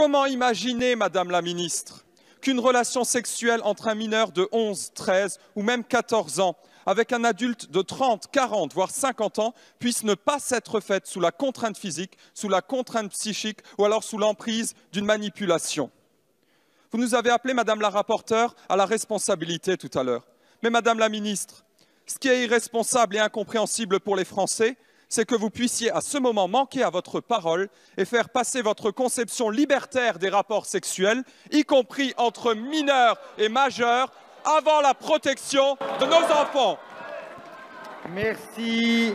Comment imaginer, Madame la Ministre, qu'une relation sexuelle entre un mineur de 11, 13 ou même 14 ans avec un adulte de 30, 40, voire 50 ans puisse ne pas s'être faite sous la contrainte physique, sous la contrainte psychique ou alors sous l'emprise d'une manipulation Vous nous avez appelé, Madame la rapporteure, à la responsabilité tout à l'heure. Mais Madame la Ministre, ce qui est irresponsable et incompréhensible pour les Français, c'est que vous puissiez à ce moment manquer à votre parole et faire passer votre conception libertaire des rapports sexuels, y compris entre mineurs et majeurs, avant la protection de nos enfants. Merci.